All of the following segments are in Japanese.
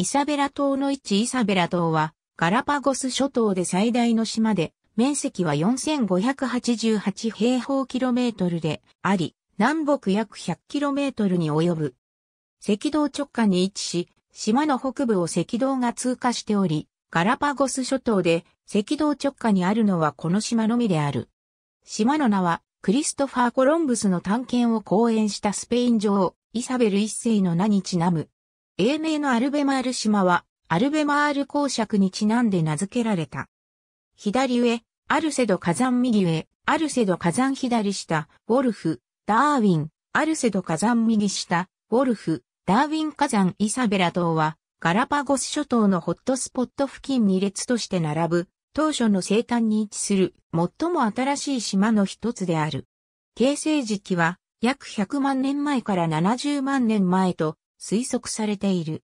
イサベラ島の位置イサベラ島は、ガラパゴス諸島で最大の島で、面積は4588平方キロメートルであり、南北約100キロメートルに及ぶ。赤道直下に位置し、島の北部を赤道が通過しており、ガラパゴス諸島で赤道直下にあるのはこの島のみである。島の名はクリストファー・コロンブスの探検を講演したスペイン女王イサベル一世の名にちなむ英名のアルベマール島は、アルベマール公爵にちなんで名付けられた。左上、アルセド火山右上、アルセド火山左下、ウォルフ、ダーウィン、アルセド火山右下、ウォルフ、ダーウィン火山イサベラ島は、ガラパゴス諸島のホットスポット付近に列として並ぶ、当初の西端に位置する、最も新しい島の一つである。形成時期は、約100万年前から70万年前と、推測されている。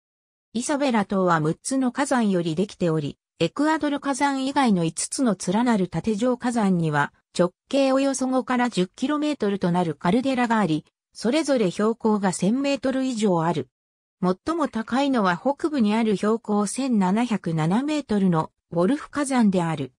イサベラ島は6つの火山よりできており、エクアドル火山以外の5つの連なる縦状火山には直径およそ5から 10km となるカルデラがあり、それぞれ標高が 1000m 以上ある。最も高いのは北部にある標高 1707m のウォルフ火山である。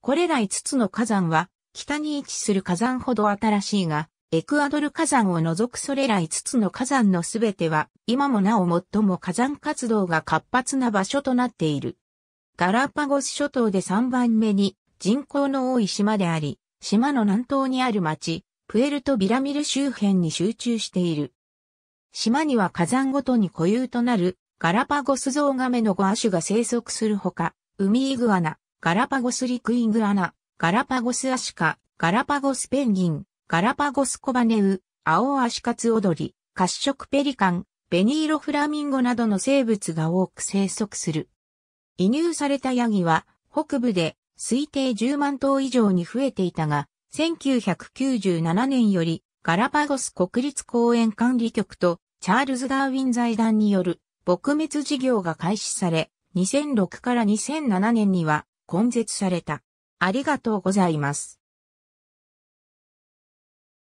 これら5つの火山は北に位置する火山ほど新しいが、エクアドル火山を除くそれら5つの火山のすべては、今もなお最も火山活動が活発な場所となっている。ガラパゴス諸島で3番目に人口の多い島であり、島の南東にある町、プエルト・ビラミル周辺に集中している。島には火山ごとに固有となるガラパゴスゾウガメの5亜種が生息するほか、ウミイグアナ、ガラパゴスリクイングアナ、ガラパゴスアシカ、ガラパゴスペンギン、ガラパゴスコバネウ、アオアシカツオドリ、褐色ペリカン、ベニーロフラミンゴなどの生物が多く生息する。移入されたヤギは北部で推定10万頭以上に増えていたが、1997年よりガラパゴス国立公園管理局とチャールズ・ダーウィン財団による撲滅事業が開始され、2006から2007年には根絶された。ありがとうございます。